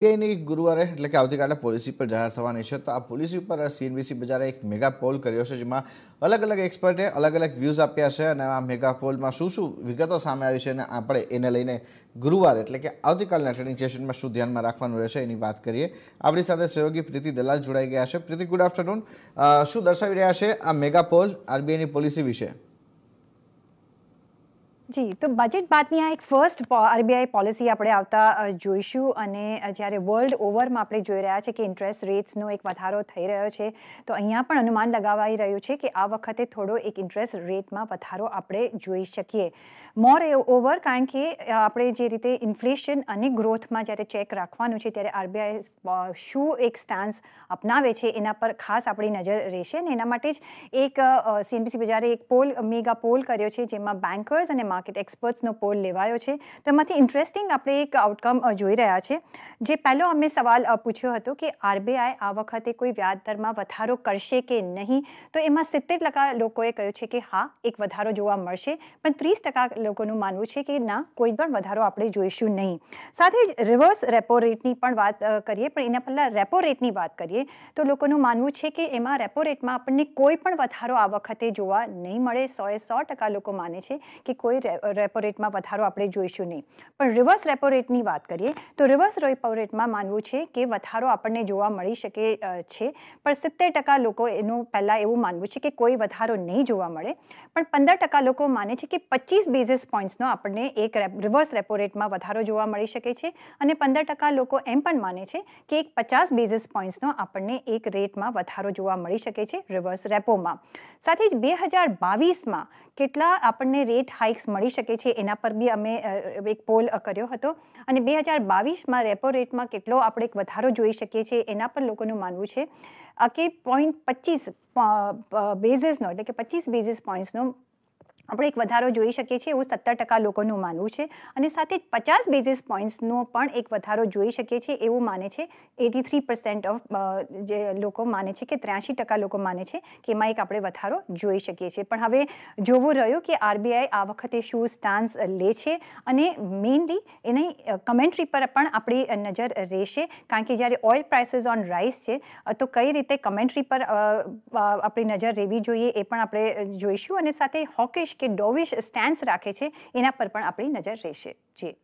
સીબીઆઈની ગુરુવારે એટલે કે આવતીકાલે પોલિસી પર જાહેર થવાની છે તો આ પોલિસી પર સીએનબીસી બજારે એક મેગા પોલ કર્યો છે જેમાં અલગ અલગ એક્સપર્ટે અલગ અલગ વ્યૂઝ આપ્યા છે અને આ મેગા પોલમાં શું શું વિગતો સામે આવી છે અને આપણે એને લઈને ગુરુવારે એટલે કે આવતીકાલના ટ્રેનિંગ સેશનમાં શું ધ્યાનમાં રાખવાનું રહેશે એની વાત કરીએ આપણી સાથે સહયોગી પ્રીતિ દલાલ જોડાઈ ગયા છે પ્રીતિ ગુડ આફ્ટરનૂન શું દર્શાવી રહ્યા છે આ મેગા પોલ આરબીઆઈની પોલિસી વિશે જી તો બજેટ બાદની આ એક ફર્સ્ટ આરબીઆઈ પોલિસી આપણે આવતા જોઈશું અને જ્યારે વર્લ્ડ ઓવરમાં આપણે જોઈ રહ્યા છે કે ઇન્ટરેસ્ટ રેટ્સનો એક વધારો થઈ રહ્યો છે તો અહીંયા પણ અનુમાન લગાવાઈ રહ્યું છે કે આ વખતે થોડો એક ઇન્ટરેસ્ટ રેટમાં વધારો આપણે જોઈ શકીએ મોર ઓવર કારણ કે આપણે જે રીતે ઇન્ફ્લેશન અને ગ્રોથમાં જ્યારે ચેક રાખવાનું છે ત્યારે આરબીઆઈ શું એક સ્ટાન્સ અપનાવે છે એના પર ખાસ આપણી નજર રહેશે અને એના માટે જ એક સીએનબીસી બજારે એક પોલ મેગા પોલ કર્યો છે જેમાં બેન્કર્સ અને માર્કેટ એક્સપર્ટ્સનો પોલ લેવાયો છે તો એમાંથી ઇન્ટરેસ્ટિંગ આપણે એક આઉટકમ જોઈ રહ્યા છે જે પહેલો અમે સવાલ પૂછ્યો હતો કે આરબીઆઈ આ વખતે કોઈ વ્યાજદરમાં વધારો કરશે કે નહીં તો એમાં સિત્તેર ટકા લોકોએ કહ્યું છે કે હા એક વધારો જોવા મળશે પણ ત્રીસ ટકા લોકોનું માનવું છે કે ના કોઈ પણ વધારો આપણે જોઈશું નહીં સાથે જ રિવર્સ રેપો રેટની પણ વાત કરીએ પણ એના પહેલાં રેપો રેટની વાત કરીએ તો લોકોનું માનવું છે કે એમાં રેપો રેટમાં આપણને કોઈ પણ વધારો આ વખતે જોવા નહીં મળે સોએ સો ટકા લોકો માને છે કે કોઈ રેપો રેટમાં વધારો આપણે જોઈશું નહીં પણ રિવર્સ રેપો રેટની વાત કરીએ તો રિવર્સ રેપો રેટમાં માનવું છે કે વધારો આપણને જોવા મળી શકે છે પણ સિત્તેર ટકા લોકો એનું પહેલાં એવું માનવું છે કે કોઈ વધારો નહીં જોવા મળે પણ પંદર ટકા લોકો માને છે કે પચીસ બેઝિસ પોઈન્ટ્સનો આપણને એક રિવર્સ રેપો રેટમાં વધારો જોવા મળી શકે છે અને પંદર ટકા લોકો એમ પણ માને છે કે એક પચાસ બેઝિસ પોઈન્ટ્સનો આપણને એક રેટમાં વધારો જોવા મળી શકે છે રિવર્સ રેપોમાં સાથે જ બે હજાર બાવીસમાં કેટલા આપણને રેટ હાઇક્સ મળી મળી શકે છે એના પર બી અમે એક પોલ કર્યો હતો અને બે હજાર બાવીસમાં રેપો રેટમાં કેટલો આપણે એક વધારો જોઈ શકીએ છીએ એના પર લોકોનું માનવું છે કે પોઈન્ટ પચીસ બેઝિસનો એટલે કે પચીસ બેઝિસ પોઈન્ટ્સનો આપણે એક વધારો જોઈ શકીએ છીએ એવું સત્તર ટકા લોકોનું માનવું છે અને સાથે પચાસ બેઝિસ પોઈન્ટ્સનો પણ એક વધારો જોઈ શકીએ છીએ એવું માને છે એટી થ્રી પર્સન્ટ ઓફ જે લોકો માને છે કે ત્ર્યાસી ટકા લોકો માને છે કે એમાં એક આપણે વધારો જોઈ શકીએ છીએ પણ હવે જોવું રહ્યું કે આરબીઆઈ આ વખતે શું સ્ટાન્સ લે છે અને મેઇનલી એની કમેન્ટ્રી પર પણ આપણી નજર રહેશે કારણ કે જ્યારે ઓઇલ પ્રાઇસીસ ઓન રાઇસ છે તો કઈ રીતે કમેન્ટ્રી પર આપણી નજર રહેવી જોઈએ એ પણ આપણે જોઈશું અને સાથે હોકેશ ડોવિશ કે ડોવિશ સ્ટેન્સ રાખે છે એના પર પણ આપણી નજર રહેશે જી